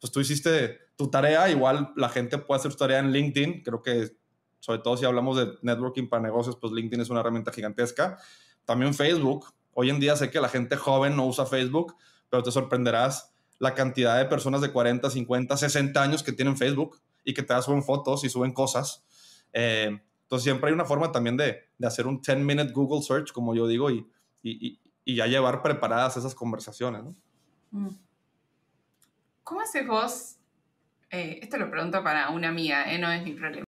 pues tú hiciste tu tarea, igual la gente puede hacer su tarea en LinkedIn, creo que sobre todo si hablamos de networking para negocios, pues LinkedIn es una herramienta gigantesca. También Facebook, hoy en día sé que la gente joven no usa Facebook, pero te sorprenderás la cantidad de personas de 40, 50, 60 años que tienen Facebook y que te suben fotos y suben cosas. Eh, entonces siempre hay una forma también de, de hacer un 10-minute Google search, como yo digo, y, y, y, ya llevar preparadas esas conversaciones. ¿no? Mm. ¿Cómo haces vos? Eh, esto lo pregunto para una amiga, eh, no es mi problema.